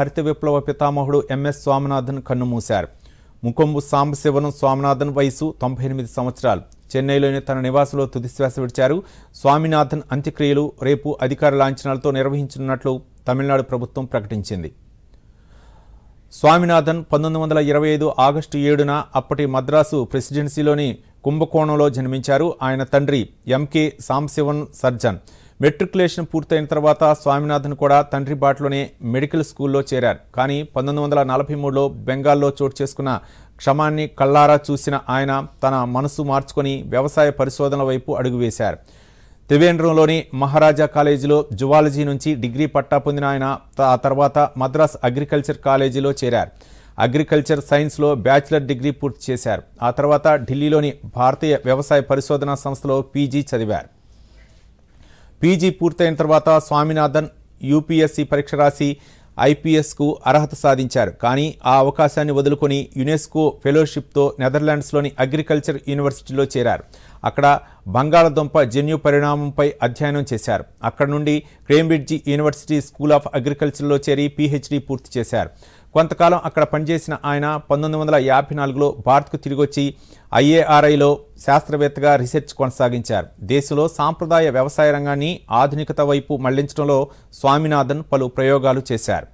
హరిత విప్లవ పితామహుడు ఎంఎస్ స్వామినాథన్ కన్నుమూశారు ముకొంబు సాంబశివనం స్వామినాథన్ వయసు తొంభై ఎనిమిది సంవత్సరాలు చెన్నైలోని తన నివాసంలో తుదిశ్వాస విడిచారు స్వామినాథన్ అంత్యక్రియలు రేపు అధికార లాంఛనాలతో నిర్వహించనున్నట్లు తమిళనాడు ప్రభుత్వం ప్రకటించింది స్వామినాథన్ పంతొమ్మిది వందల ఇరవై ఐదు ఆగస్టు ఏడున అప్పటి మద్రాసు ప్రెసిడెన్సీలోని కుంభకోణంలో జన్మించారు ఆయన తండ్రి ఎంకే సాంబశివన్ సర్జన్ మెట్రికులేషన్ పూర్తయిన తర్వాత స్వామినాథన్ కూడా తండ్రి బాటలోనే మెడికల్ స్కూల్లో చేరారు కానీ పంతొమ్మిది వందల నలభై మూడులో బెంగాల్లో చోటు చేసుకున్న క్షమాన్ని కళ్ళారా చూసిన ఆయన తన మనసు మార్చుకొని వ్యవసాయ పరిశోధనల వైపు అడుగువేశారు త్రివేంద్రంలోని మహారాజా కాలేజీలో జువాలజీ నుంచి డిగ్రీ పట్టా పొందిన ఆయన ఆ తర్వాత మద్రాస్ అగ్రికల్చర్ కాలేజీలో చేరారు అగ్రికల్చర్ సైన్స్లో బ్యాచిలర్ డిగ్రీ పూర్తి చేశారు ఆ తర్వాత ఢిల్లీలోని భారతీయ వ్యవసాయ పరిశోధనా సంస్థలో పీజీ చదివారు పీజీ పూర్తయిన తర్వాత స్వామినాథన్ యూపీఎస్సీ పరీక్ష రాసి ఐపీఎస్కు అర్హత సాధించారు కానీ ఆ అవకాశాన్ని వదులుకొని యునెస్కో ఫెలోషిప్తో నెదర్లాండ్స్లోని అగ్రికల్చర్ యూనివర్సిటీలో చేరారు అక్కడ బంగాళదుంప జన్యు పరిణామంపై అధ్యయనం చేశారు అక్కడ నుండి క్రేంబ్రిడ్జి యూనివర్సిటీ స్కూల్ ఆఫ్ అగ్రికల్చర్లో చేరి పీహెచ్డీ పూర్తి చేశారు కొంతకాలం అక్కడ పనిచేసిన ఆయన పంతొమ్మిది వందల యాభై నాలుగులో భారత్కు తిరిగొచ్చి ఐఏఆర్ఐలో శాస్త్రవేత్తగా రీసెర్చ్ కొనసాగించారు దేశంలో సాంప్రదాయ వ్యవసాయ రంగాన్ని ఆధునికత వైపు మళ్లించడంలో స్వామినాథన్ పలు ప్రయోగాలు చేశారు